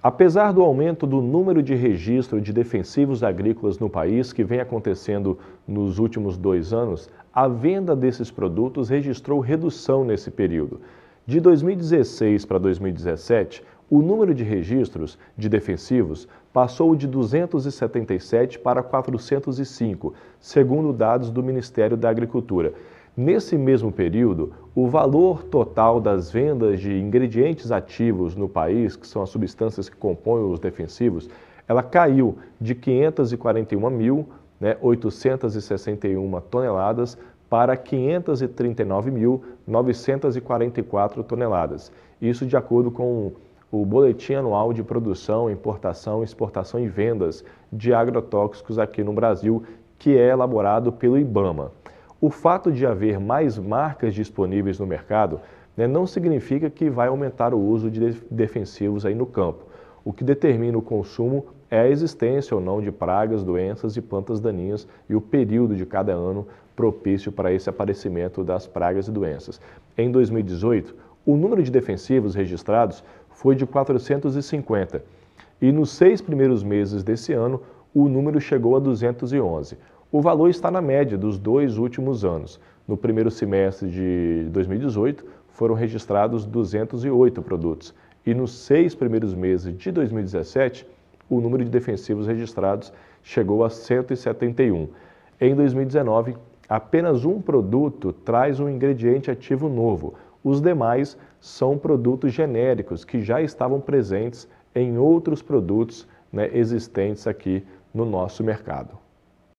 Apesar do aumento do número de registro de defensivos agrícolas no país, que vem acontecendo nos últimos dois anos, a venda desses produtos registrou redução nesse período. De 2016 para 2017, o número de registros de defensivos passou de 277 para 405, segundo dados do Ministério da Agricultura. Nesse mesmo período, o valor total das vendas de ingredientes ativos no país, que são as substâncias que compõem os defensivos, ela caiu de 541.861 né, toneladas para 539.944 toneladas. Isso de acordo com o Boletim Anual de Produção, Importação, Exportação e Vendas de Agrotóxicos aqui no Brasil, que é elaborado pelo IBAMA. O fato de haver mais marcas disponíveis no mercado né, não significa que vai aumentar o uso de defensivos aí no campo. O que determina o consumo é a existência ou não de pragas, doenças e plantas daninhas e o período de cada ano propício para esse aparecimento das pragas e doenças. Em 2018, o número de defensivos registrados foi de 450 e nos seis primeiros meses desse ano o número chegou a 211. O valor está na média dos dois últimos anos. No primeiro semestre de 2018, foram registrados 208 produtos, e nos seis primeiros meses de 2017, o número de defensivos registrados chegou a 171. Em 2019, apenas um produto traz um ingrediente ativo novo. Os demais são produtos genéricos que já estavam presentes em outros produtos né, existentes aqui no nosso mercado.